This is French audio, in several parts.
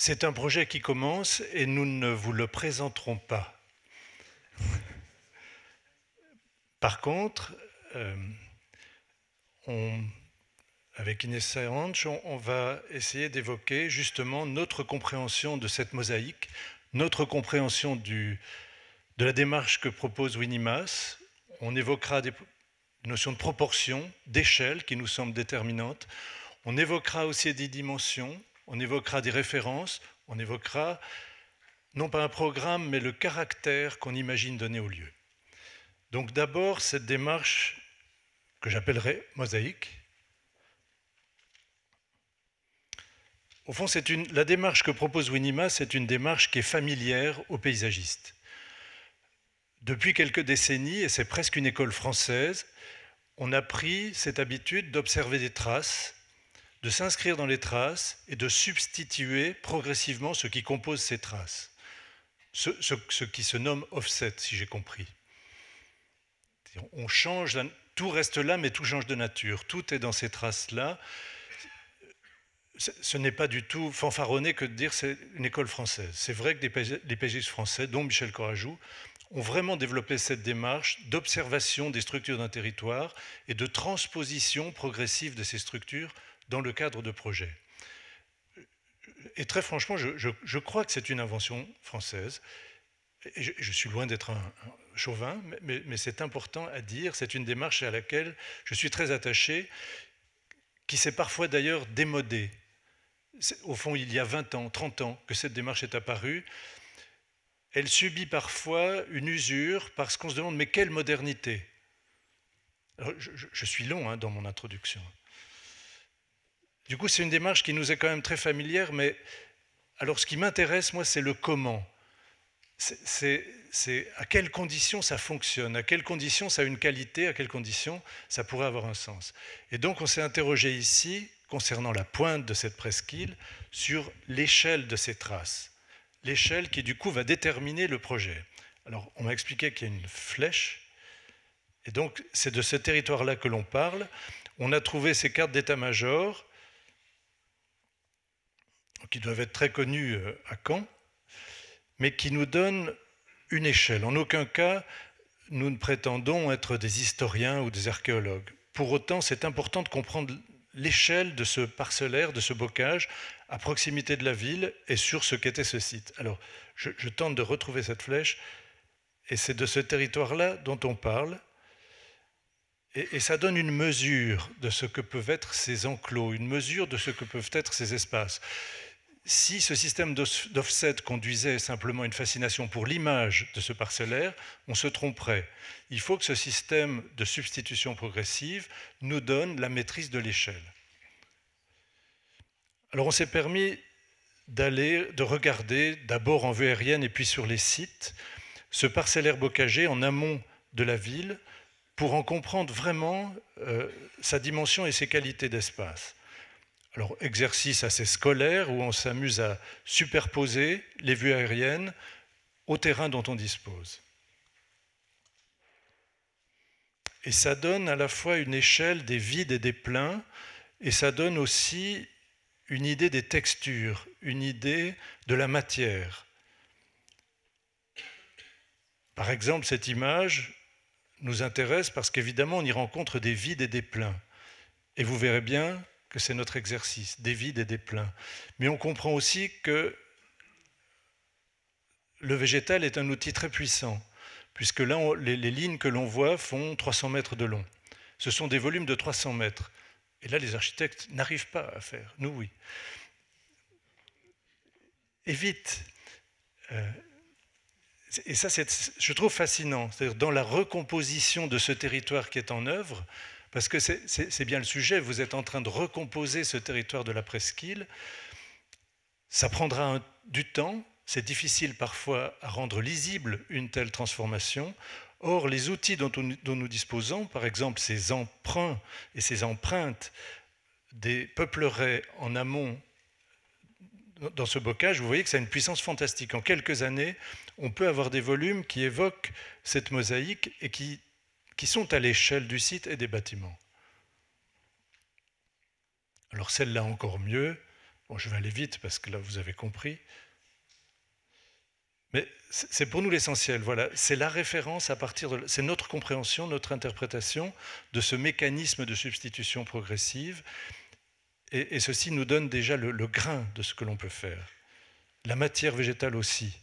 C'est un projet qui commence et nous ne vous le présenterons pas. Par contre, euh, avec Inès Ranch, on, va essayer d'évoquer justement notre compréhension de cette mosaïque, notre compréhension de la démarche que propose Winnie Mass. On évoquera des notions de proportion, d'échelle qui nous semblent déterminantes. On évoquera aussi des dimensions, on évoquera des références, on évoquera non pas un programme, mais le caractère qu'on imagine donner au lieu. Donc d'abord, cette démarche que j'appellerai mosaïque. Au fond, une, la démarche que propose Winima, c'est une démarche qui est familière aux paysagistes. Depuis quelques décennies, et c'est presque une école française, on a pris cette habitude d'observer des traces de s'inscrire dans les traces et de substituer progressivement ce qui compose ces traces, ce, qui se nomme offset, si j'ai compris. On change, tout reste là, mais tout change de nature, tout est dans ces traces-là. Ce n'est pas du tout fanfaronné que de dire c'est une école française. C'est vrai que des pégistes français, dont Michel Corajou, ont vraiment développé cette démarche d'observation des structures d'un territoire et de transposition progressive de ces structures dans le cadre de projets. Et très franchement, je, crois que c'est une invention française. je, suis loin d'être un, chauvin, mais, c'est important à dire. C'est une démarche à laquelle je suis très attaché, qui s'est parfois d'ailleurs démodée. Au fond, il y a 20 ans, 30 ans que cette démarche est apparue. Elle subit parfois une usure parce qu'on se demande mais quelle modernité je, suis long hein, dans mon introduction. Du coup, c'est une démarche qui nous est quand même très familière, mais alors ce qui m'intéresse, moi, c'est le comment. C'est à quelles conditions ça fonctionne, à quelles conditions ça a une qualité, à quelles conditions ça pourrait avoir un sens. Et donc, on s'est interrogé ici, concernant la pointe de cette presqu'île, sur l'échelle de ces traces. L'échelle qui, du coup, va déterminer le projet. Alors, on m'a expliqué qu'il y a une flèche, et donc c'est de ce territoire-là que l'on parle. On a trouvé ces cartes d'état-major qui doivent être très connus euh, à Caen, mais qui nous donnent une échelle. En aucun cas, nous ne prétendons être des historiens ou des archéologues. Pour autant, c'est important de comprendre l'échelle de ce parcellaire, de ce bocage, à proximité de la ville et sur ce qu'était ce site. Alors, je, tente de retrouver cette flèche, et c'est de ce territoire-là dont on parle. Et, et, ça donne une mesure de ce que peuvent être ces enclos, une mesure de ce que peuvent être ces espaces. Si ce système d'offset conduisait simplement à une fascination pour l'image de ce parcellaire, on se tromperait. Il faut que ce système de substitution progressive nous donne la maîtrise de l'échelle. Alors on s'est permis d'aller, de regarder d'abord en vue aérienne et puis sur les sites ce parcellaire bocager en amont de la ville pour en comprendre vraiment euh, sa dimension et ses qualités d'espace. Alors, exercice assez scolaire où on s'amuse à superposer les vues aériennes au terrain dont on dispose. Et ça donne à la fois une échelle des vides et des pleins, et ça donne aussi une idée des textures, une idée de la matière. Par exemple, cette image nous intéresse parce qu'évidemment, on y rencontre des vides et des pleins. Et vous verrez bien que c'est notre exercice, des vides et des pleins. Mais on comprend aussi que le végétal est un outil très puissant, puisque là, les, lignes que l'on voit font 300 mètres de long. Ce sont des volumes de 300 mètres. Et là, les architectes n'arrivent pas à faire. Nous, oui. Et vite. Euh, et ça, je trouve fascinant. C'est-à-dire, dans la recomposition de ce territoire qui est en œuvre, parce que c'est bien le sujet, vous êtes en train de recomposer ce territoire de la presqu'île. Ça prendra du temps, c'est difficile parfois à rendre lisible une telle transformation. Or, les outils dont, dont nous disposons, par exemple ces emprunts et ces empreintes des peupleraies en amont dans ce bocage, vous voyez que ça a une puissance fantastique. En quelques années, on peut avoir des volumes qui évoquent cette mosaïque et qui qui sont à l'échelle du site et des bâtiments. Alors celle-là encore mieux, bon, je vais aller vite parce que là vous avez compris, mais c'est pour nous l'essentiel, voilà. C'est la référence à partir de. C'est notre compréhension, notre interprétation de ce mécanisme de substitution progressive. Et, ceci nous donne déjà le grain de ce que l'on peut faire. La matière végétale aussi.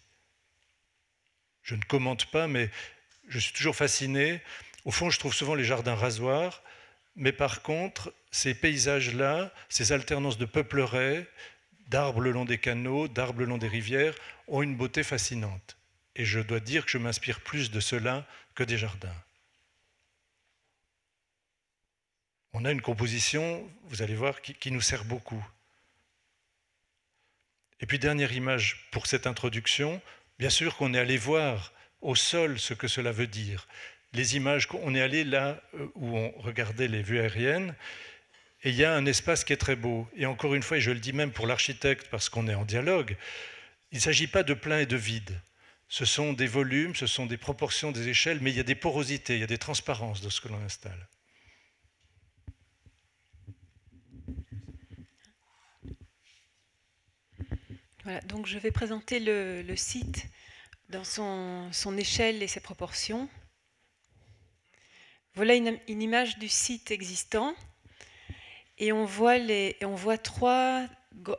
Je ne commente pas, mais je suis toujours fasciné au fond, je trouve souvent les jardins rasoirs, mais par contre, ces paysages-là, ces alternances de peuplerets, d'arbres le long des canaux, d'arbres le long des rivières, ont une beauté fascinante. Et je dois dire que je m'inspire plus de cela que des jardins. On a une composition, vous allez voir, qui nous sert beaucoup. Et puis dernière image pour cette introduction, bien sûr qu'on est allé voir au sol ce que cela veut dire les images. On est allé là euh, où on regardait les vues aériennes. Et il y a un espace qui est très beau. Et encore une fois, et je le dis même pour l'architecte parce qu'on est en dialogue, il ne s'agit pas de plein et de vide. Ce sont des volumes, ce sont des proportions, des échelles, mais il y a des porosités, il y a des transparences de ce que l'on installe. Voilà, donc je vais présenter le, site dans son échelle et ses proportions. Voilà une, image du site existant. Et on voit, trois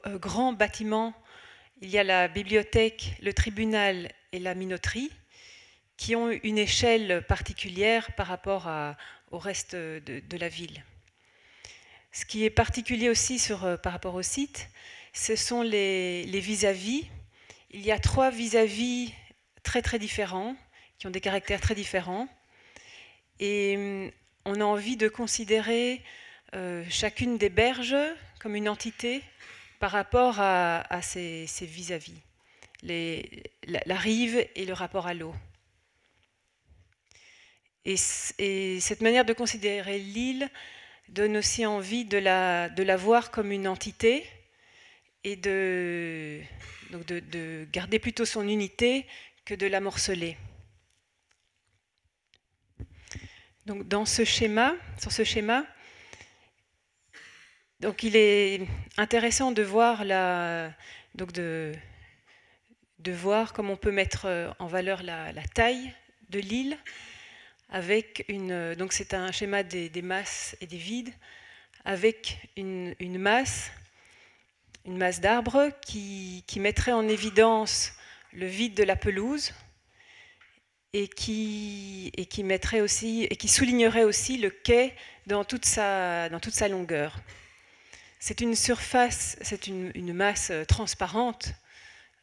euh, grands bâtiments. Il y a la bibliothèque, le tribunal et la minoterie, qui ont une échelle particulière par rapport au reste de, la ville. Ce qui est particulier aussi euh, par rapport au site, ce sont les vis-à-vis. Il y a trois vis à -vis très très différents, qui ont des caractères très différents. Et mm, on a envie de considérer euh, chacune des berges comme une entité par rapport à, ses, vis-à-vis, la, rive et le rapport à l'eau. Et, cette manière de considérer l'île donne aussi envie de la, voir comme une entité et de, garder plutôt son unité que de la morceler. Donc dans ce schéma, sur ce schéma, il est intéressant de voir de, voir comment on peut mettre euh, en valeur la, taille de l'île avec une euh, donc c'est un schéma des, masses et des vides avec une, masse une masse d'arbres qui mettrait en évidence le vide de la pelouse et qui, et qui mettrait aussi et qui soulignerait aussi le quai dans toute sa, dans toute sa longueur. C'est une surface, c'est une, masse transparente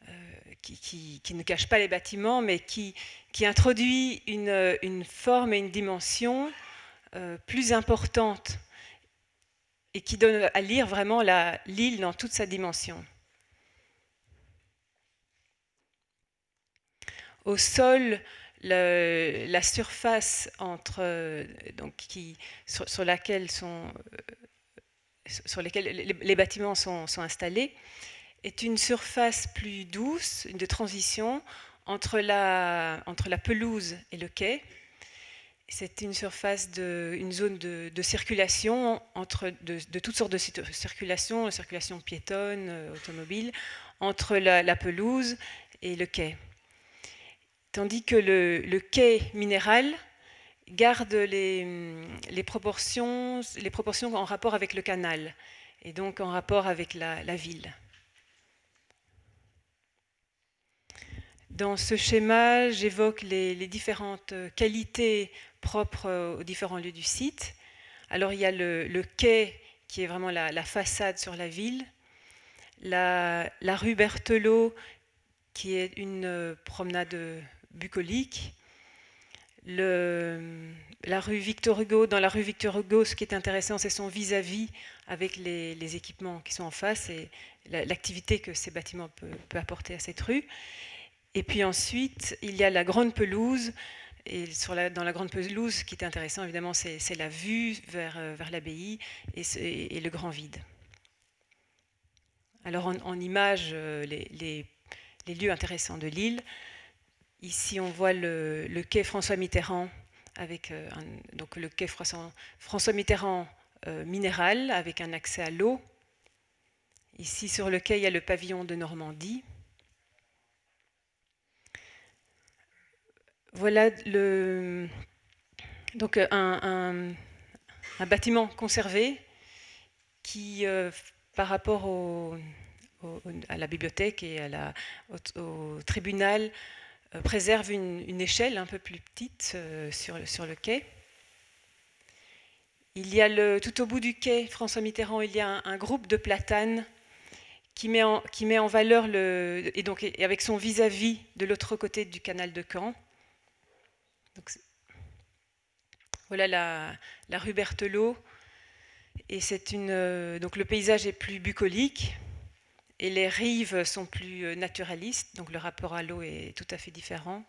euh, qui, ne cache pas les bâtiments, mais qui, qui introduit une, forme et une dimension euh, plus importante et qui donne à lire vraiment l'île dans toute sa dimension. Au sol, le, la surface entre, euh, donc, qui, sur, laquelle sont, euh, sur les, bâtiments sont, installés est une surface plus douce, de transition entre la, entre la pelouse et le quai. C'est une surface, une zone de, circulation entre de, toutes sortes de circulations, circulation piétonne, euh, automobile, entre la pelouse et le quai tandis que le, quai minéral garde les, proportions, en rapport avec le canal et donc en rapport avec la, ville. Dans ce schéma, j'évoque les, différentes qualités propres aux différents lieux du site. Alors il y a le, quai qui est vraiment la, façade sur la ville, la, la rue Berthelot qui est une promenade bucolique. la rue Victor Hugo, dans la rue Victor Hugo, ce qui est intéressant, c'est son vis-à-vis avec les, équipements qui sont en face et l'activité que ces bâtiments peuvent apporter à cette rue. Et puis ensuite, il y a la grande pelouse. Et dans la grande pelouse, ce qui est intéressant, évidemment, c'est la vue vers, euh, l'abbaye et, le grand vide. Alors, en, en euh, les lieux intéressants de l'île. Ici, on voit le, quai François Mitterrand, avec euh, donc le quai François, Mitterrand euh, minéral, avec un accès à l'eau. Ici, sur le quai, il y a le pavillon de Normandie. Voilà donc euh, un, bâtiment conservé qui, par rapport à la bibliothèque et au tribunal, euh, préserve une, échelle un peu plus petite euh, sur, le quai. Il y a le, tout au bout du quai François Mitterrand, il y a un, groupe de platanes qui met en, qui met en valeur le et donc avec son vis-à-vis de l'autre côté du canal de Caen. voilà la, la rue Berthelot et c'est euh, donc le paysage est plus bucolique. Et les rives sont plus euh, naturalistes, donc le rapport à l'eau est tout à fait différent.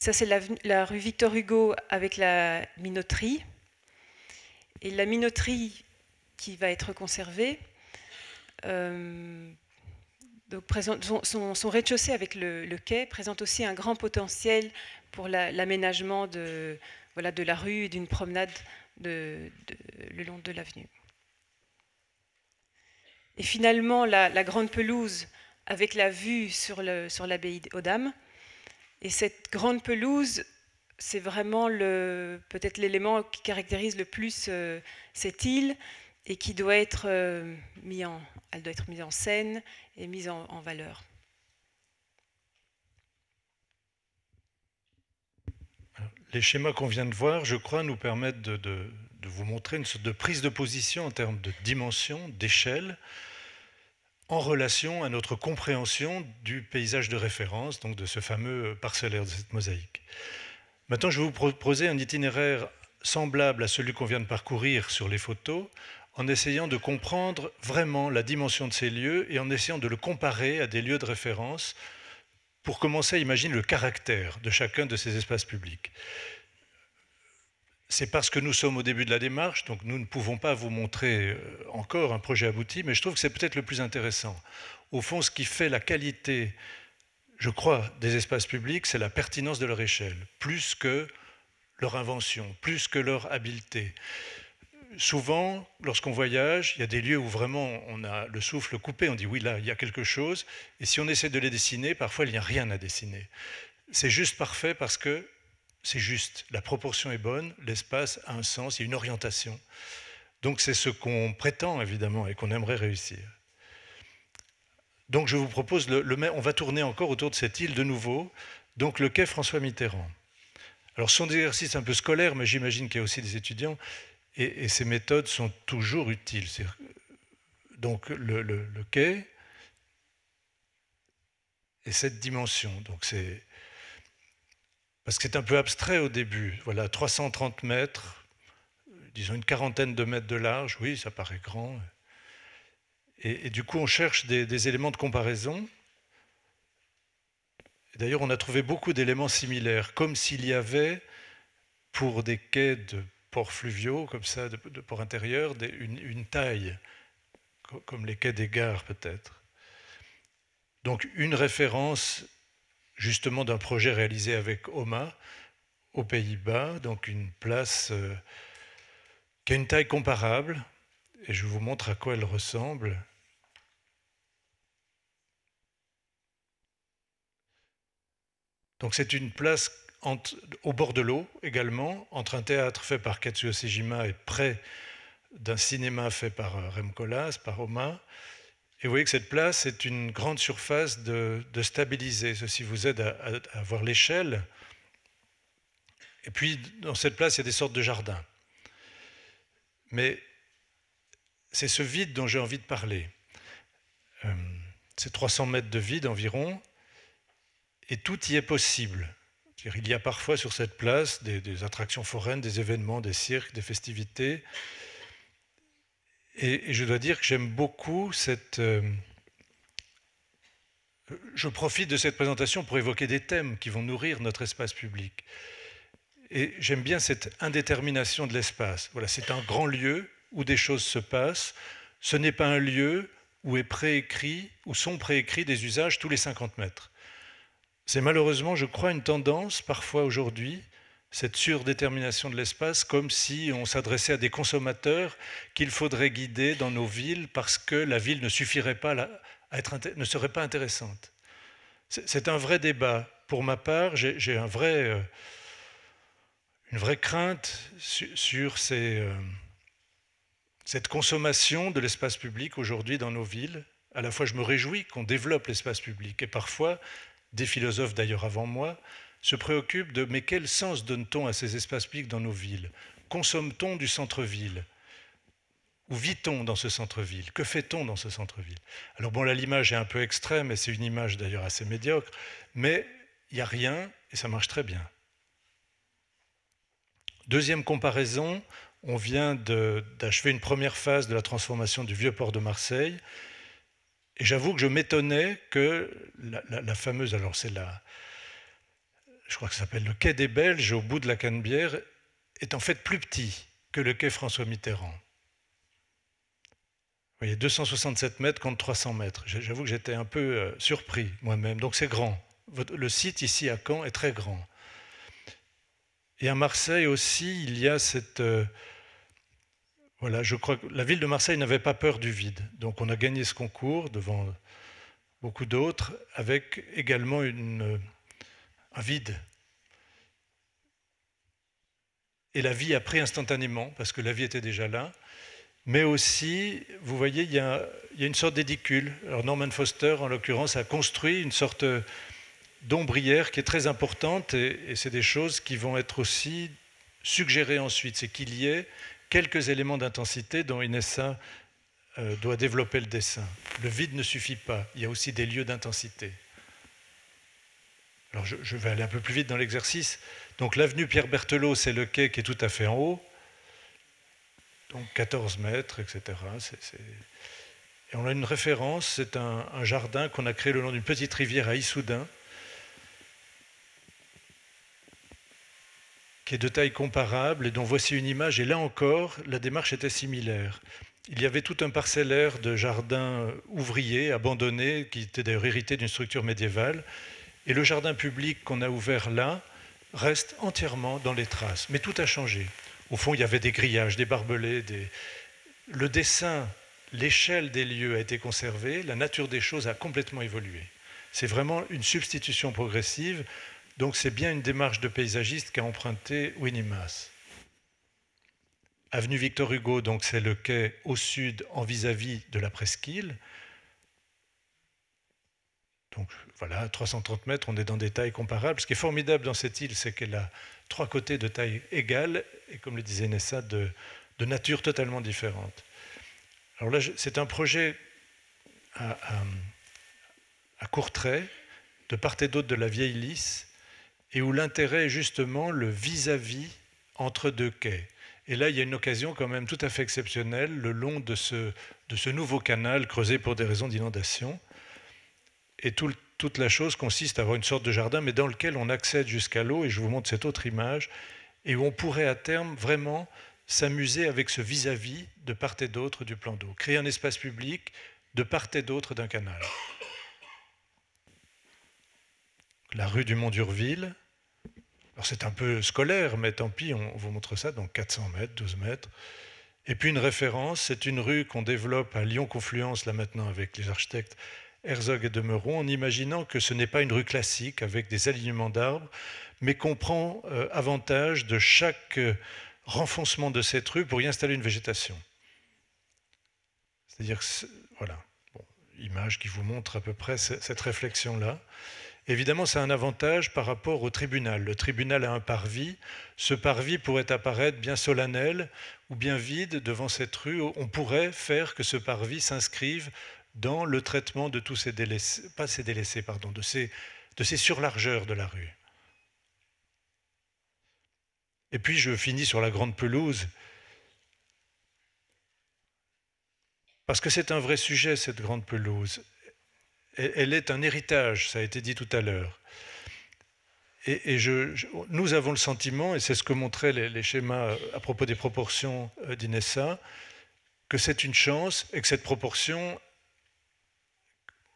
Ça, c'est la, rue Victor Hugo avec la minoterie. Et la minoterie qui va être conservée, euh, donc son, rez-de-chaussée avec le, quai présente aussi un grand potentiel pour l'aménagement de, de la rue et d'une promenade le long de l'avenue. Et finalement, la, grande pelouse avec la vue sur l'abbaye sur aux Dames. Et cette grande pelouse, c'est vraiment peut-être l'élément qui caractérise le plus euh, cette île et qui doit être, euh, mis en, elle doit être mise en scène et mise en valeur. les schémas qu'on vient de voir, je crois, nous permettent de, vous montrer une sorte de prise de position en termes de dimension, d'échelle, en relation à notre compréhension du paysage de référence, donc de ce fameux parcellaire de cette mosaïque. Maintenant, je vais vous proposer un itinéraire semblable à celui qu'on vient de parcourir sur les photos, en essayant de comprendre vraiment la dimension de ces lieux et en essayant de le comparer à des lieux de référence pour commencer imaginez le caractère de chacun de ces espaces publics. C'est parce que nous sommes au début de la démarche, donc nous ne pouvons pas vous montrer euh, encore un projet abouti, mais je trouve que c'est peut-être le plus intéressant. Au fond, ce qui fait la qualité, je crois, des espaces publics, c'est la pertinence de leur échelle, plus que leur invention, plus que leur habileté souvent, lorsqu'on voyage, il y a des lieux où vraiment on a le souffle coupé, on dit oui, là, il y a quelque chose, et si on essaie de les dessiner, parfois, il n'y a rien à dessiner. C'est juste parfait parce que c'est juste, la proportion est bonne, l'espace a un sens, il y a une orientation. Donc c'est ce qu'on prétend, évidemment, et qu'on aimerait réussir. Donc je vous propose, le, on va tourner encore autour de cette île de nouveau, donc le quai François Mitterrand. Alors son exercice des un peu scolaire, mais j'imagine qu'il y a aussi des étudiants. Et, ces méthodes sont toujours utiles. Donc le, quai et cette dimension. Donc c'est parce que c'est un peu abstrait au début. Voilà, 330 mètres, disons une quarantaine de mètres de large. Oui, ça paraît grand. Et, du coup, on cherche des éléments de comparaison. D'ailleurs, on a trouvé beaucoup d'éléments similaires, comme s'il y avait, pour des quais de ports fluviaux, comme ça, de, port intérieur, intérieurs, une, taille, comme les quais des gares peut-être. Donc une référence justement d'un projet réalisé avec OMA aux Pays-Bas, donc une place euh, qui a une taille comparable, et je vous montre à quoi elle ressemble. Donc c'est une place au bord de l'eau également, entre un théâtre fait par Katsuo Sejima et près d'un cinéma fait par euh, Rem Koolhaas, par Oma. Et vous voyez que cette place est une grande surface de, stabiliser. Ceci vous aide à, voir l'échelle. Et puis, dans cette place, il y a des sortes de jardins. Mais c'est ce vide dont j'ai envie de parler. Euh, c'est 300 mètres de vide environ, et tout y est possible. Il y a parfois sur cette place des, attractions foraines, des événements, des cirques, des festivités. Et, je dois dire que j'aime beaucoup cette... Euh, je profite de cette présentation pour évoquer des thèmes qui vont nourrir notre espace public. Et j'aime bien cette indétermination de l'espace. Voilà, c'est un grand lieu où des choses se passent. Ce n'est pas un lieu où est préécrit, où sont préécrits des usages tous les 50 mètres. C'est malheureusement, je crois, une tendance parfois aujourd'hui, cette surdétermination de l'espace, comme si on s'adressait à des consommateurs qu'il faudrait guider dans nos villes parce que la ville ne suffirait pas à être, ne serait pas intéressante. C'est un vrai débat. Pour ma part, j'ai euh, une vraie crainte sur euh, cette consommation de l'espace public aujourd'hui dans nos villes. À la fois, je me réjouis qu'on développe l'espace public et parfois, des philosophes d'ailleurs avant moi, se préoccupent de mais quel sens donne-t-on à ces espaces publics dans nos villes Consomme-t-on du centre-ville Où vit-on dans ce centre-ville Que fait-on dans ce centre-ville Alors bon, là l'image est un peu extrême et c'est une image d'ailleurs assez médiocre, mais il n'y a rien et ça marche très bien. Deuxième comparaison, on vient d'achever une première phase de la transformation du vieux port de Marseille et j'avoue que je m'étonnais que la, fameuse, alors c'est la, je crois que ça s'appelle le quai des Belges au bout de la Canebière, est en fait plus petit que le quai François Mitterrand. Vous voyez, 267 mètres contre 300 mètres. J'avoue que j'étais un peu euh, surpris moi-même. Donc c'est grand. Le site ici à Caen est très grand. Et à Marseille aussi, il y a cette euh, voilà, je crois que la ville de Marseille n'avait pas peur du vide. Donc on a gagné ce concours devant beaucoup d'autres, avec également euh, un vide. Et la vie a pris instantanément, parce que la vie était déjà là. Mais aussi, vous voyez, il y a, une sorte d'édicule. Norman Foster, en l'occurrence, a construit une sorte d'ombrière qui est très importante, et, et c'est des choses qui vont être aussi suggérées ensuite. C'est qu'il y ait quelques éléments d'intensité dont Inessa euh, doit développer le dessin. Le vide ne suffit pas, il y a aussi des lieux d'intensité. Alors je, vais aller un peu plus vite dans l'exercice. Donc l'avenue Pierre Berthelot, c'est le quai qui est tout à fait en haut, donc 14 mètres, etc. Et on a une référence, c'est un, jardin qu'on a créé le long d'une petite rivière à Issoudun, qui est de taille comparable et dont voici une image. Et là encore, la démarche était similaire. Il y avait tout un parcellaire de jardins euh, ouvriers abandonnés, qui était d'ailleurs hérité d'une structure médiévale. Et le jardin public qu'on a ouvert là reste entièrement dans les traces. Mais tout a changé. Au fond, il y avait des grillages, des barbelés, des... le dessin, l'échelle des lieux a été conservée, la nature des choses a complètement évolué. C'est vraiment une substitution progressive donc c'est bien une démarche de paysagiste qu'a emprunté Winnie Avenue Victor Hugo, donc c'est le quai au sud en vis-à-vis de la presqu'île. Donc voilà, 330 mètres, on est dans des tailles comparables. Ce qui est formidable dans cette île, c'est qu'elle a trois côtés de taille égale et, comme le disait Nessa, de, nature totalement différente. Alors là, c'est un projet à, court trait, de part et d'autre de la vieille lisse et où l'intérêt est justement le vis-à-vis entre deux quais. Et là, il y a une occasion quand même tout à fait exceptionnelle le long de ce, nouveau canal creusé pour des raisons d'inondation. Et toute la chose consiste à avoir une sorte de jardin, mais dans lequel on accède jusqu'à l'eau, et je vous montre cette autre image, et où on pourrait à terme vraiment s'amuser avec ce vis à -vis de part et d'autre du plan d'eau, créer un espace public de part et d'autre d'un canal. La rue du Mont-Durville, alors c'est un peu scolaire, mais tant pis, on vous montre ça, donc 400 mètres, 12 mètres. Et puis une référence, c'est une rue qu'on développe à Lyon-Confluence, là maintenant avec les architectes Herzog et Demeron, en imaginant que ce n'est pas une rue classique avec des alignements d'arbres, mais qu'on prend euh, avantage de chaque euh, renfoncement de cette rue pour y installer une végétation. C'est-à-dire, voilà, bon, image qui vous montre à peu près cette réflexion-là. Évidemment, c'est un avantage par rapport au tribunal. Le tribunal a un parvis. Ce parvis pourrait apparaître bien solennel ou bien vide devant cette rue. On pourrait faire que ce parvis s'inscrive dans le traitement de tous ces délaissés, pas ces délaissés, pardon, de ces, de ces surlargeurs de la rue. Et puis je finis sur la grande pelouse, parce que c'est un vrai sujet, cette grande pelouse elle est un héritage, ça a été dit tout à l'heure. Et, nous avons le sentiment, et c'est ce que montraient les, les, schémas euh, à propos des proportions euh, d'Inessa, que c'est une chance et que cette proportion,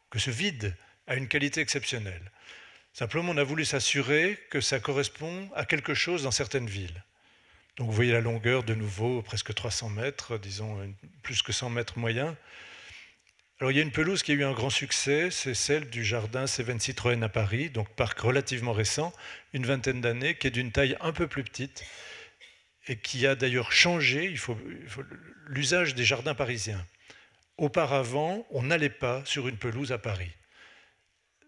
que ce vide a une qualité exceptionnelle. Simplement, on a voulu s'assurer que ça correspond à quelque chose dans certaines villes. Donc vous voyez la longueur de nouveau, presque 300 mètres, disons euh, plus que 100 mètres moyens. Alors il y a une pelouse qui a eu un grand succès, c'est celle du jardin Cévennes Citroën à Paris, donc parc relativement récent, une vingtaine d'années, qui est d'une taille un peu plus petite et qui a d'ailleurs changé l'usage des jardins parisiens. Auparavant, on n'allait pas sur une pelouse à Paris.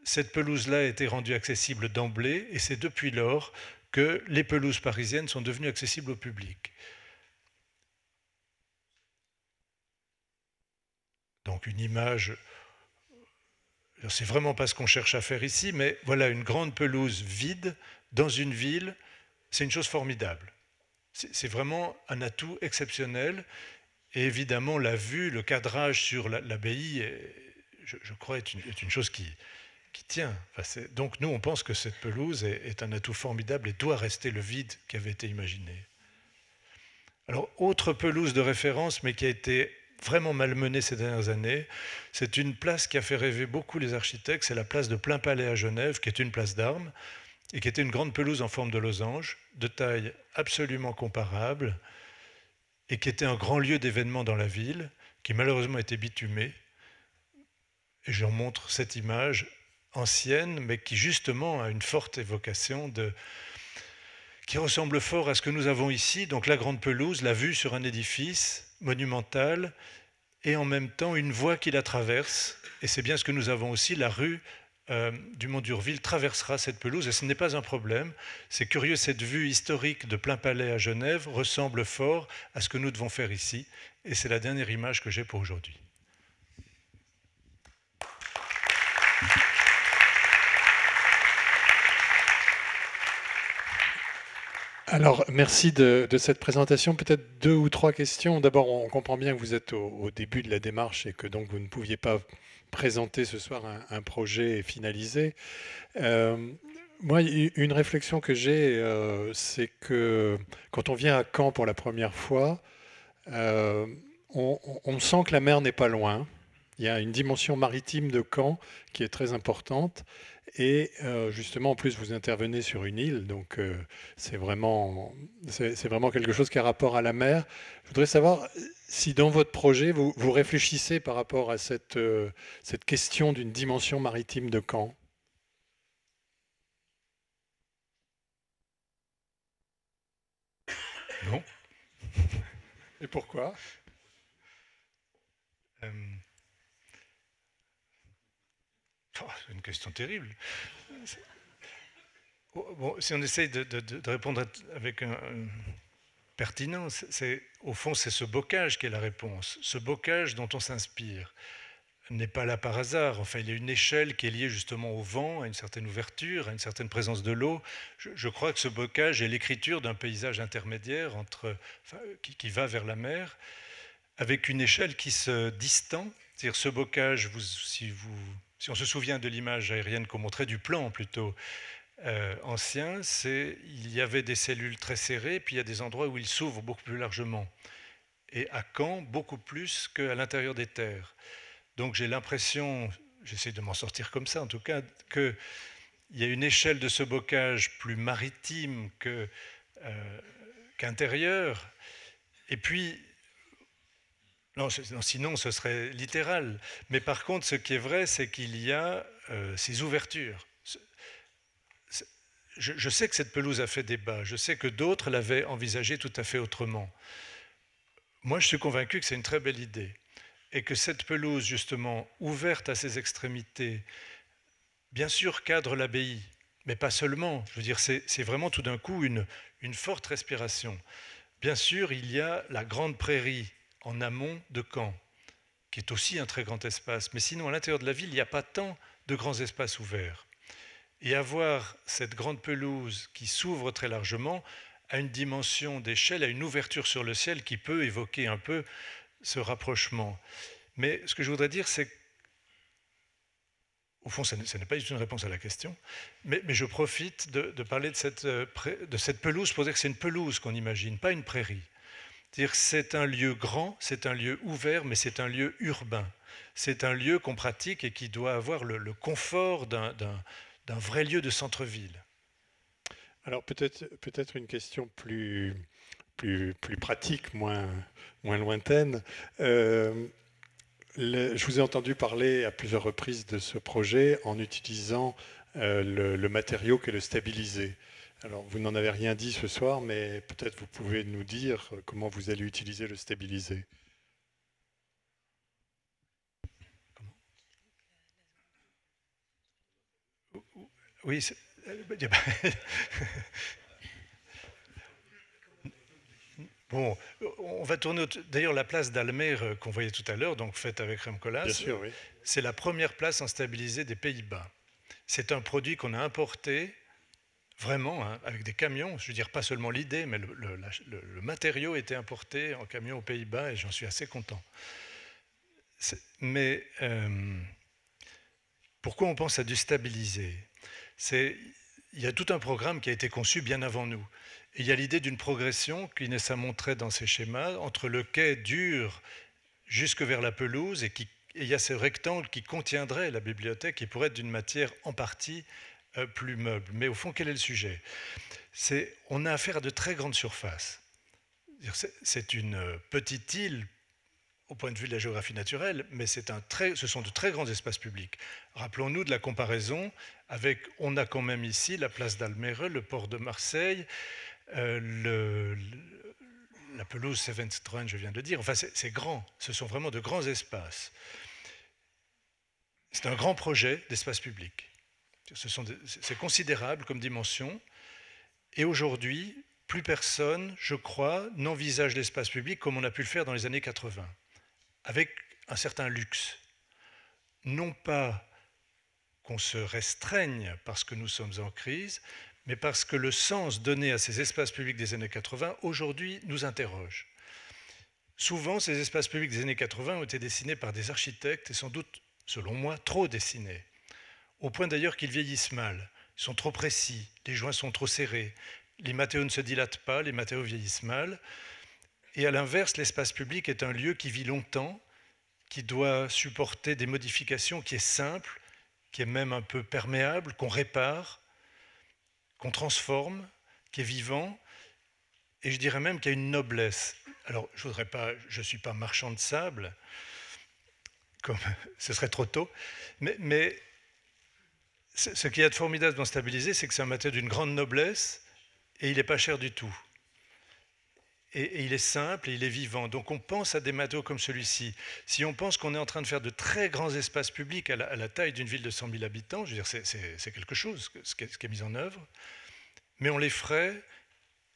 Cette pelouse-là a été rendue accessible d'emblée et c'est depuis lors que les pelouses parisiennes sont devenues accessibles au public. Donc une image, euh, c'est vraiment pas ce qu'on cherche à faire ici, mais voilà, une grande pelouse vide dans une ville, c'est une chose formidable. C'est vraiment un atout exceptionnel. Et évidemment, la vue, le cadrage sur l'abbaye, je, crois, est une, chose qui, tient. donc nous, on pense que cette pelouse est, est, un atout formidable et doit rester le vide qui avait été imaginé. Alors, autre pelouse de référence, mais qui a été vraiment malmenée ces dernières années. C'est une place qui a fait rêver beaucoup les architectes. C'est la place de Plein Palais à Genève, qui est une place d'armes et qui était une grande pelouse en forme de losange, de taille absolument comparable, et qui était un grand lieu d'événements dans la ville, qui malheureusement était bitumé. Et je montre cette image ancienne, mais qui justement a une forte évocation de, qui ressemble fort à ce que nous avons ici, donc la grande pelouse, la vue sur un édifice, monumentale et en même temps une voie qui la traverse. Et c'est bien ce que nous avons aussi, la rue euh, du Mont-Durville traversera cette pelouse et ce n'est pas un problème. C'est curieux, cette vue historique de plein palais à Genève ressemble fort à ce que nous devons faire ici. Et c'est la dernière image que j'ai pour aujourd'hui. Alors, merci de, cette présentation. Peut-être deux ou trois questions. D'abord, on comprend bien que vous êtes au, début de la démarche et que donc vous ne pouviez pas présenter ce soir un, projet finalisé. Euh, moi, une réflexion que j'ai, euh, c'est que quand on vient à Caen pour la première fois, euh, on, sent que la mer n'est pas loin il y a une dimension maritime de Caen qui est très importante. Et euh, justement, en plus, vous intervenez sur une île, donc euh, c'est vraiment, vraiment quelque chose qui a rapport à la mer. Je voudrais savoir si dans votre projet, vous, réfléchissez par rapport à cette, euh, cette question d'une dimension maritime de Caen. Non. Et pourquoi Oh, c'est une question terrible. Oh, bon, si on essaye de, répondre avec un, pertinence, c'est au fond c'est ce bocage qui est la réponse. Ce bocage dont on s'inspire n'est pas là par hasard. Enfin, il y a une échelle qui est liée justement au vent, à une certaine ouverture, à une certaine présence de l'eau. Je, crois que ce bocage est l'écriture d'un paysage intermédiaire entre, qui, va vers la mer, avec une échelle qui se distend. C'est-à-dire ce bocage, vous, si vous si on se souvient de l'image aérienne qu'on montrait, du plan plutôt euh, ancien, c'est il y avait des cellules très serrées, puis il y a des endroits où ils s'ouvrent beaucoup plus largement. Et à Caen, beaucoup plus qu'à l'intérieur des terres. Donc j'ai l'impression, j'essaie de m'en sortir comme ça en tout cas, qu'il y a une échelle de ce bocage plus maritime que, euh, Et puis, sinon ce serait littéral. Mais par contre, ce qui est vrai, c'est qu'il y a euh, ces ouvertures. Je, sais que cette pelouse a fait débat, je sais que d'autres l'avaient envisagée tout à fait autrement. Moi, je suis convaincu que c'est une très belle idée et que cette pelouse, justement, ouverte à ses extrémités, bien sûr cadre l'abbaye, mais pas seulement. Je veux dire, c'est vraiment tout d'un coup une forte respiration. Bien sûr, il y a la grande prairie en amont de Caen, qui est aussi un très grand espace. Mais sinon, à l'intérieur de la ville, il n'y a pas tant de grands espaces ouverts. Et avoir cette grande pelouse qui s'ouvre très largement à une dimension d'échelle, à une ouverture sur le ciel qui peut évoquer un peu ce rapprochement. Mais ce que je voudrais dire, c'est au fond, ce n'est pas une réponse à la question, mais, je profite de, parler euh, de cette pelouse pour dire que c'est une pelouse qu'on imagine, pas une prairie cest un lieu grand, c'est un lieu ouvert, mais c'est un lieu urbain. C'est un lieu qu'on pratique et qui doit avoir le, confort d'un vrai lieu de centre-ville. Alors peut-être une question plus, pratique, moins, lointaine. Euh, je vous ai entendu parler à plusieurs reprises de ce projet en utilisant euh, le, matériau qui est le stabilisé. Alors, vous n'en avez rien dit ce soir, mais peut-être vous pouvez nous dire comment vous allez utiliser le stabilisé. Oui, Bon, on va tourner. D'ailleurs, la place d'Almer euh, qu'on voyait tout à l'heure, donc faite avec Remcolas, c'est la première place en stabilisé des Pays-Bas. C'est un produit qu'on a importé vraiment, hein, avec des camions, je veux dire pas seulement l'idée, mais le, matériau était importé en camion aux Pays-Bas et j'en suis assez content. Mais euh, pourquoi on pense à du stabiliser Il y a tout un programme qui a été conçu bien avant nous. il y a l'idée d'une progression qui qu'Inessa montrait dans ces schémas entre le quai dur jusque vers la pelouse et, qui, et il y a ce rectangle qui contiendrait la bibliothèque qui pourrait être d'une matière en partie euh, plus meubles, Mais au fond, quel est le sujet C'est on a affaire à de très grandes surfaces. C'est une euh, petite île au point de vue de la géographie naturelle, mais un très, ce sont de très grands espaces publics. Rappelons-nous de la comparaison avec, on a quand même ici la place d'Almere, le port de Marseille, la pelouse Sevenstrand, je viens de dire. Enfin, c'est grand, ce sont vraiment de grands espaces. C'est un grand projet d'espace public. C'est considérable comme dimension. Et aujourd'hui, plus personne, je crois, n'envisage l'espace public comme on a pu le faire dans les années 80, avec un certain luxe. Non pas qu'on se restreigne parce que nous sommes en crise, mais parce que le sens donné à ces espaces publics des années 80, aujourd'hui, nous interroge. Souvent, ces espaces publics des années 80 ont été dessinés par des architectes et sans doute, selon moi, trop dessinés au point d'ailleurs qu'ils vieillissent mal. Ils sont trop précis, les joints sont trop serrés, les matériaux ne se dilatent pas, les matériaux vieillissent mal. Et à l'inverse, l'espace public est un lieu qui vit longtemps, qui doit supporter des modifications, qui est simple, qui est même un peu perméable, qu'on répare, qu'on transforme, qui est vivant, et je dirais même qu'il y a une noblesse. Alors, je voudrais pas, je suis pas marchand de sable, comme ce serait trop tôt, mais ce qu'il y a de formidable dans Stabilisé, c'est que c'est un matériau d'une grande noblesse et il n'est pas cher du tout. Et, il est simple et il est vivant. Donc on pense à des matériaux comme celui-ci. Si on pense qu'on est en train de faire de très grands espaces publics à la, taille d'une ville de 100 000 habitants, je veux dire, c'est quelque chose ce qui, est, mis en œuvre, mais on les ferait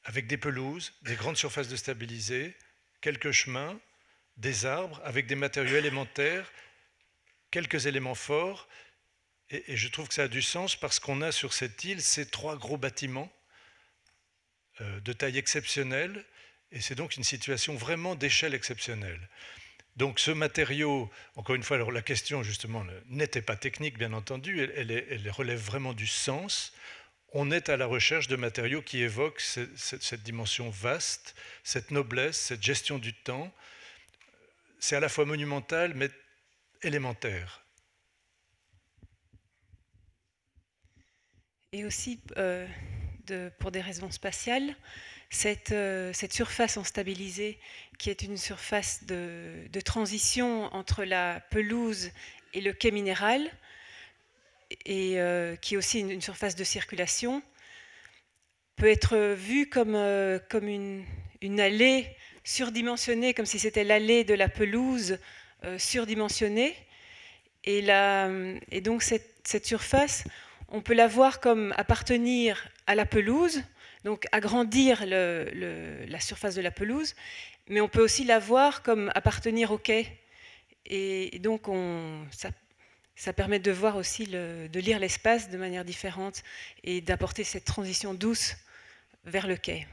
avec des pelouses, des grandes surfaces de Stabilisé, quelques chemins, des arbres, avec des matériaux élémentaires, quelques éléments forts, et, je trouve que ça a du sens parce qu'on a sur cette île ces trois gros bâtiments euh, de taille exceptionnelle, et c'est donc une situation vraiment d'échelle exceptionnelle. Donc ce matériau, encore une fois, alors la question justement n'était pas technique, bien entendu, elle, relève vraiment du sens. On est à la recherche de matériaux qui évoquent cette dimension vaste, cette noblesse, cette gestion du temps. C'est à la fois monumental, mais élémentaire. et aussi euh, pour des raisons spatiales, cette, euh, surface en stabilisé, qui est une surface de, transition entre la pelouse et le quai minéral, et euh, qui est aussi une, surface de circulation, peut être vue comme, comme une, allée surdimensionnée, comme si c'était l'allée de la pelouse surdimensionnée. Et, et donc cette surface, on peut la voir comme appartenir à la pelouse, donc agrandir la surface de la pelouse, mais on peut aussi la voir comme appartenir au quai. Et, donc on, ça, permet de voir aussi, de lire l'espace de manière différente et d'apporter cette transition douce vers le quai.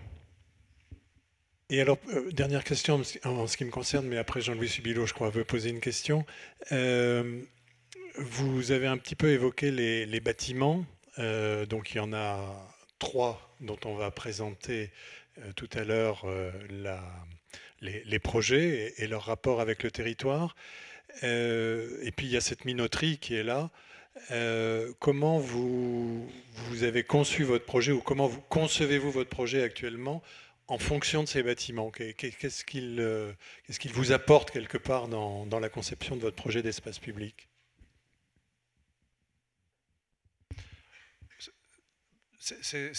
Et alors, euh, dernière question en ce qui me concerne, mais après Jean-Louis Subilo, je crois, veut poser une question. Euh, vous avez un petit peu évoqué les, bâtiments. Euh, donc il y en a trois dont on va présenter euh, tout à l'heure euh, les, projets et, leur rapport avec le territoire. et puis il y a cette minoterie qui est là. comment vous, vous avez conçu votre projet ou comment concevez-vous votre projet actuellement en fonction de ces bâtiments Qu'est-ce qu'il vous apportent quelque part dans la conception de votre projet d'espace public C'est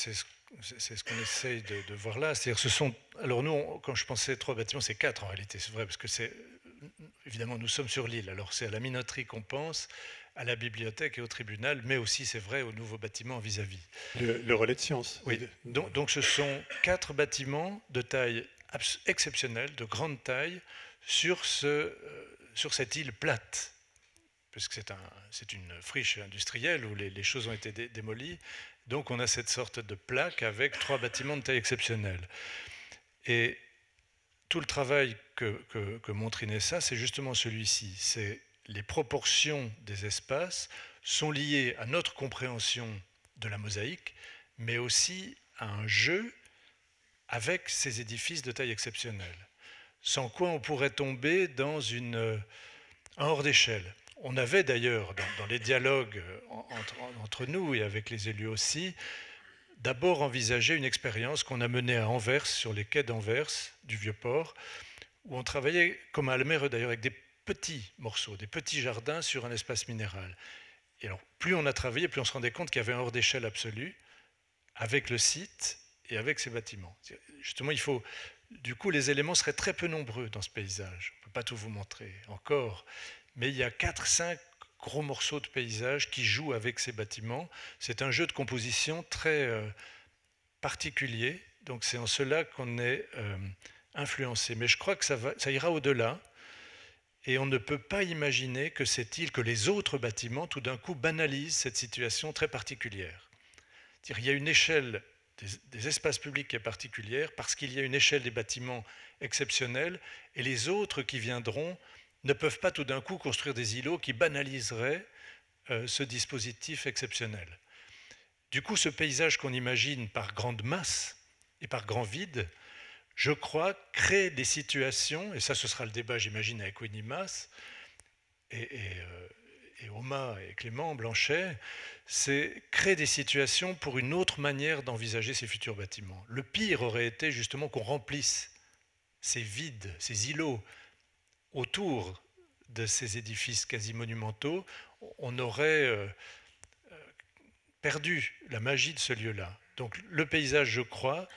ce qu'on essaye de, voir là. cest ce sont. Alors, nous, quand je pensais trois bâtiments, c'est quatre en réalité, c'est vrai, parce que c'est. Évidemment, nous sommes sur l'île, alors c'est à la minoterie qu'on pense, à la bibliothèque et au tribunal, mais aussi, c'est vrai, aux nouveaux bâtiment vis-à-vis. Le, relais de sciences. Oui. Donc, donc, ce sont quatre bâtiments de taille exceptionnelle, de grande taille, sur, ce, euh, sur cette île plate puisque c'est un, une friche industrielle où les, choses ont été démolies, donc on a cette sorte de plaque avec trois bâtiments de taille exceptionnelle. Et tout le travail que, montre Inessa, c'est justement celui-ci. C'est les proportions des espaces sont liées à notre compréhension de la mosaïque, mais aussi à un jeu avec ces édifices de taille exceptionnelle. Sans quoi on pourrait tomber dans une, euh, un hors d'échelle on avait d'ailleurs dans, les dialogues euh, entre, nous et avec les élus aussi, d'abord envisagé une expérience qu'on a menée à Anvers, sur les quais d'Anvers, du Vieux-Port, où on travaillait, comme à Almere d'ailleurs, avec des petits morceaux, des petits jardins sur un espace minéral. Et alors, plus on a travaillé, plus on se rendait compte qu'il y avait un hors d'échelle absolu avec le site et avec ces bâtiments. Justement, il faut. Du coup, les éléments seraient très peu nombreux dans ce paysage. On ne peut pas tout vous montrer encore mais il y a 4-5 gros morceaux de paysage qui jouent avec ces bâtiments. C'est un jeu de composition très euh, particulier, donc c'est en cela qu'on est euh, influencé. Mais je crois que ça, ira au-delà, et on ne peut pas imaginer que cette il que les autres bâtiments, tout d'un coup, banalisent cette situation très particulière. Il y a une échelle des, espaces publics qui est particulière, parce qu'il y a une échelle des bâtiments exceptionnels, et les autres qui viendront ne peuvent pas tout d'un coup construire des îlots qui banaliseraient euh, ce dispositif exceptionnel. Du coup, ce paysage qu'on imagine par grande masse et par grand vide, je crois, crée des situations, et ça ce sera le débat j'imagine avec Winimas, et, et, euh, et Oma et Clément Blanchet, c'est créer des situations pour une autre manière d'envisager ces futurs bâtiments. Le pire aurait été justement qu'on remplisse ces vides, ces îlots, autour de ces édifices quasi monumentaux, on aurait euh, euh, perdu la magie de ce lieu-là. Donc le paysage, je crois,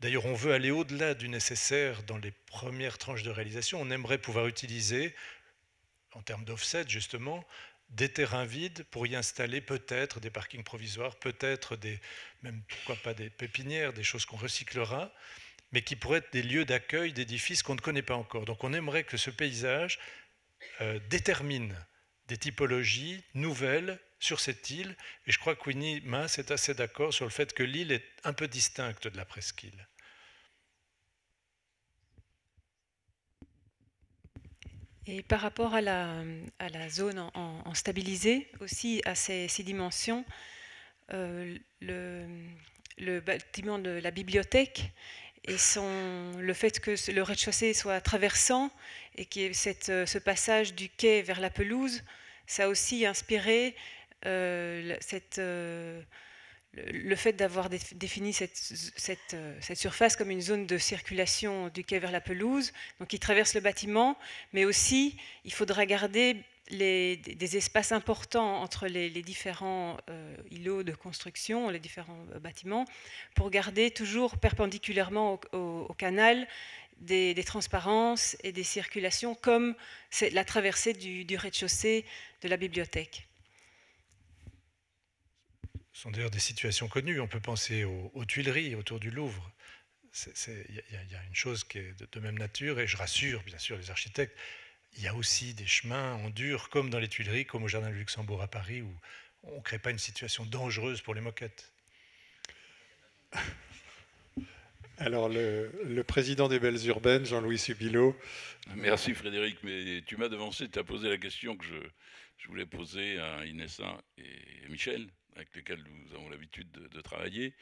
d'ailleurs on veut aller au-delà du nécessaire dans les premières tranches de réalisation, on aimerait pouvoir utiliser, en termes d'offset justement, des terrains vides pour y installer peut-être des parkings provisoires, peut-être même pourquoi pas des pépinières, des choses qu'on recyclera, mais qui pourraient être des lieux d'accueil d'édifices qu'on ne connaît pas encore. Donc on aimerait que ce paysage euh, détermine des typologies nouvelles sur cette île, et je crois que Winnie Maas est assez d'accord sur le fait que l'île est un peu distincte de la presqu'île. Et par rapport à la, zone en, en, stabilisé, aussi à ces dimensions, euh, le, bâtiment de la bibliothèque et le fait que le rez-de-chaussée soit traversant et que euh, ce passage du quai vers la pelouse, ça a aussi inspiré euh, cette, euh, le fait d'avoir défini cette, cette, surface comme une zone de circulation du quai vers la pelouse, donc qui traverse le bâtiment, mais aussi il faudra garder des espaces importants entre les, différents euh, îlots de construction, les différents euh, bâtiments, pour garder toujours perpendiculairement au, canal des, transparences et des circulations, comme c'est la traversée du, rez-de-chaussée de la bibliothèque. Ce sont d'ailleurs des situations connues. On peut penser aux, Tuileries autour du Louvre. Il y, a une chose qui est de même nature, et je rassure bien sûr les architectes, il y a aussi des chemins en dur, comme dans les Tuileries, comme au Jardin du Luxembourg à Paris, où on ne crée pas une situation dangereuse pour les moquettes. Alors, le, président des Belles Urbaines, Jean-Louis Subilo. Merci Frédéric, mais tu m'as devancé, tu as posé la question que je, voulais poser à Inessa hein et Michel, avec lesquels nous avons l'habitude de, travailler.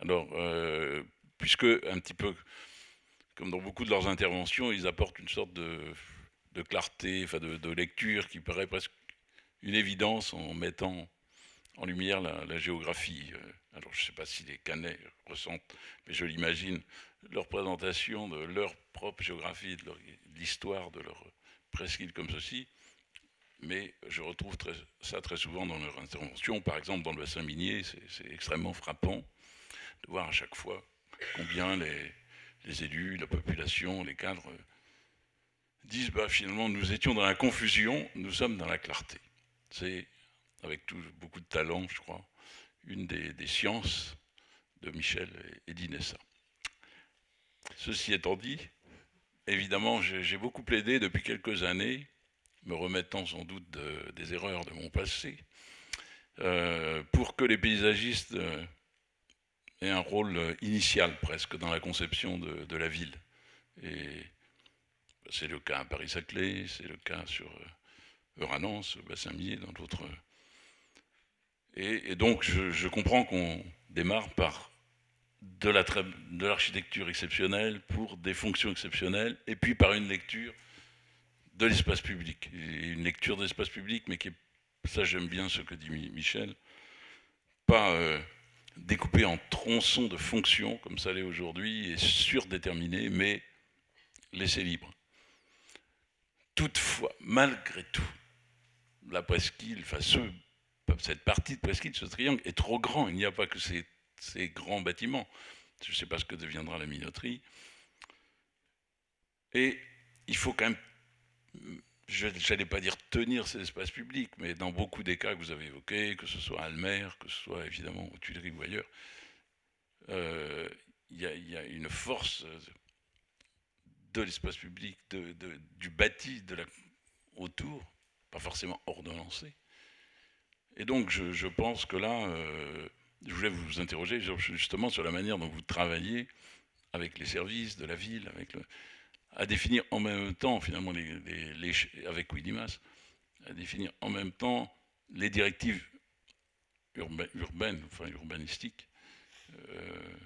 Alors, euh, puisque un petit peu, comme dans beaucoup de leurs interventions, ils apportent une sorte de de clarté, enfin de, lecture qui paraît presque une évidence en mettant en lumière la, géographie. Euh. Alors je ne sais pas si les Canets ressentent, mais je l'imagine, leur présentation de leur propre géographie, de l'histoire de, leur presqu'île comme ceci, mais je retrouve très, ça très souvent dans leur intervention. Par exemple, dans le bassin minier, c'est extrêmement frappant de voir à chaque fois combien les élus, la population, les cadres disent bah, finalement nous étions dans la confusion, nous sommes dans la clarté. C'est, avec beaucoup de talent, je crois, une des, sciences de Michel et, d'Inessa. Ceci étant dit, évidemment, j'ai beaucoup plaidé depuis quelques années, me remettant sans doute des erreurs de mon passé, euh, pour que les paysagistes euh, aient un rôle initial presque dans la conception de, de la ville. Et c'est le cas à Paris-Saclay, c'est le cas sur euh, Euranance, Bassin-Millier, dans d'autres. Euh. Et, donc, je, comprends qu'on démarre par de l'architecture exceptionnelle pour des fonctions exceptionnelles, et puis par une lecture de l'espace public. une lecture de l'espace public, mais qui est, ça j'aime bien ce que dit Michel, pas euh, découpé en tronçons de fonctions, comme ça l'est aujourd'hui, et surdéterminé, mais laissé libre. Toutefois, malgré tout, la presqu'île, cette partie de presqu'île, ce triangle est trop grand. Il n'y a pas que ces, grands bâtiments. Je ne sais pas ce que deviendra la minoterie. Et il faut quand même, je n'allais pas dire tenir ces espaces publics, mais dans beaucoup des cas que vous avez évoqués, que ce soit à Almer, que ce soit évidemment aux Tuileries ou ailleurs, euh, il y, a une force de l'espace public, du bâti de la, autour, pas forcément ordonnancé. Et donc, je, pense que là, euh, je voulais vous interroger justement sur la manière dont vous travaillez avec les services de la ville, à définir en même temps, finalement, avec Widimas, à définir en même temps les directives urbaines, enfin urbanistiques. Euh,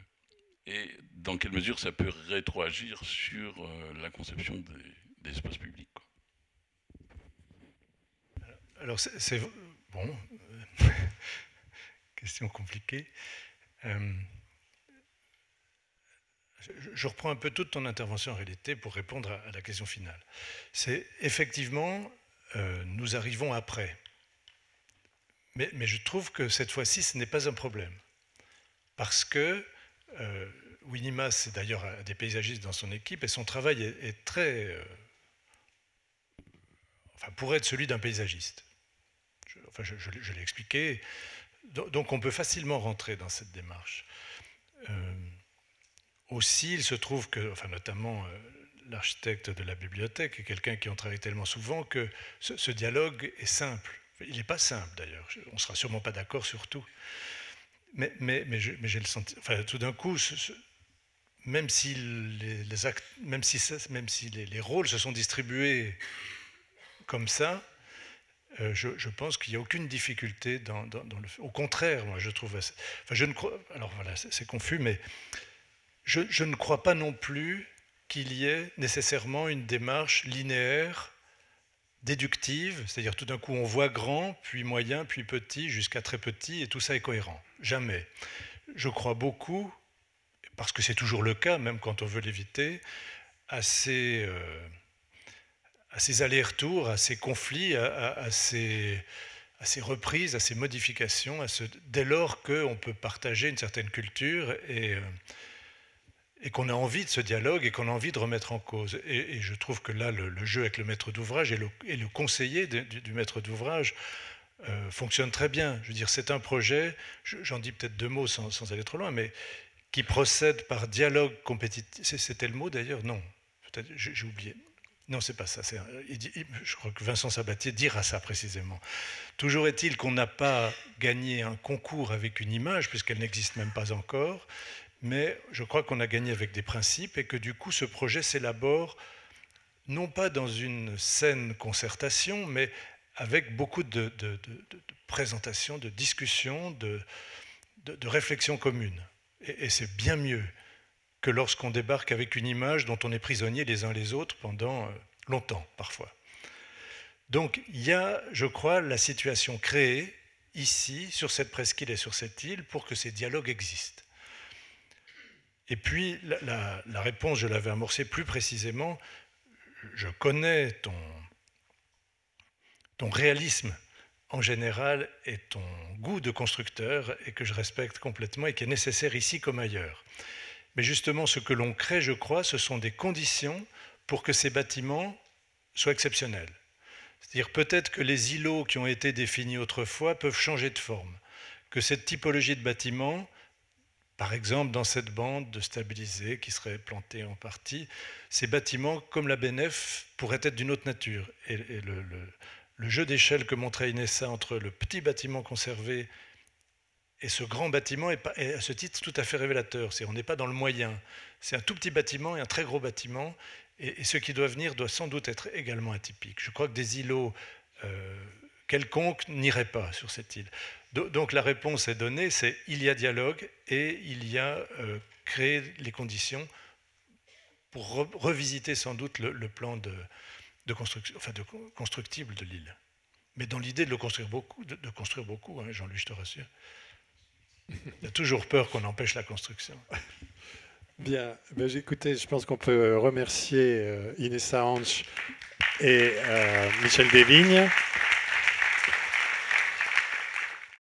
et dans quelle mesure ça peut rétroagir sur euh, la conception des, espaces publics. Alors, c'est bon, euh, question compliquée. Euh, je, reprends un peu toute ton intervention en réalité pour répondre à, la question finale. C'est effectivement, nous arrivons après. Mais, mais, je trouve que cette fois-ci, ce n'est pas un problème. Parce que euh, Winnie c'est d'ailleurs des paysagistes dans son équipe et son travail est, très. Euh, enfin, pourrait être celui d'un paysagiste. Je, l'ai expliqué. Donc, on peut facilement rentrer dans cette démarche. Euh, aussi, il se trouve que, notamment euh, l'architecte de la bibliothèque est quelqu'un qui en travaille tellement souvent que ce dialogue est simple. Il n'est pas simple d'ailleurs, on ne sera sûrement pas d'accord sur tout. Mais, mais, mais j'ai le sentiment. Enfin, tout d'un coup, même si, les, les même si, même si les, les, rôles se sont distribués comme ça, euh, je, je, pense qu'il n'y a aucune difficulté dans, dans, dans, le. Au contraire, moi, je trouve. enfin, je ne crois, alors voilà, c'est confus, mais je, je ne crois pas non plus qu'il y ait nécessairement une démarche linéaire déductive, c'est-à-dire tout d'un coup on voit grand, puis moyen, puis petit, jusqu'à très petit, et tout ça est cohérent. Jamais. Je crois beaucoup, parce que c'est toujours le cas, même quand on veut l'éviter, à ces, euh, ces allers-retours, à ces conflits, à, ces, reprises, à ces modifications, dès lors qu'on peut partager une certaine culture et... Euh, et qu'on a envie de ce dialogue et qu'on a envie de remettre en cause. Et, je trouve que là, le, jeu avec le maître d'ouvrage et le, et le conseiller du, maître d'ouvrage euh, fonctionne très bien. Je veux dire, c'est un projet, j'en dis peut-être deux mots sans, aller trop loin, mais qui procède par dialogue compétitif. C'était le mot d'ailleurs Non, peut-être j'ai oublié. Non, c'est pas ça. je crois que Vincent Sabatier dira ça précisément. Toujours est-il qu'on n'a pas gagné un concours avec une image, puisqu'elle n'existe même pas encore, mais je crois qu'on a gagné avec des principes et que du coup ce projet s'élabore non pas dans une saine concertation, mais avec beaucoup de, présentations, de discussions, de, réflexions communes. Et, et c'est bien mieux que lorsqu'on débarque avec une image dont on est prisonnier les uns les autres pendant euh, longtemps parfois. Donc il y a, je crois, la situation créée ici, sur cette presqu'île et sur cette île, pour que ces dialogues existent. Et puis, la, réponse, je l'avais amorcée plus précisément, je connais ton, ton réalisme en général et ton goût de constructeur et que je respecte complètement et qui est nécessaire ici comme ailleurs. Mais justement, ce que l'on crée, je crois, ce sont des conditions pour que ces bâtiments soient exceptionnels. C'est-à-dire peut-être que les îlots qui ont été définis autrefois peuvent changer de forme, que cette typologie de bâtiment par exemple, dans cette bande de stabilisés qui serait plantée en partie, ces bâtiments, comme la BNF, pourraient être d'une autre nature. Et, le, jeu d'échelle que montrait Inessa entre le petit bâtiment conservé et ce grand bâtiment est, à ce titre tout à fait révélateur. on n'est pas dans le moyen. C'est un tout petit bâtiment et un très gros bâtiment. Et, ce qui doit venir doit sans doute être également atypique. Je crois que des îlots euh, quelconques n'iraient pas sur cette île. Donc la réponse est donnée, c'est il y a dialogue et il y a euh, créé les conditions pour revisiter sans doute le, plan de, construction, enfin de constructible de l'île. Mais dans l'idée de le construire beaucoup, de, construire beaucoup, hein, jean luc je te rassure. Il y a toujours peur qu'on empêche la construction. Bien, ben, écoutez, je pense qu'on peut remercier euh, Inessa Hansch et euh, Michel Devigne.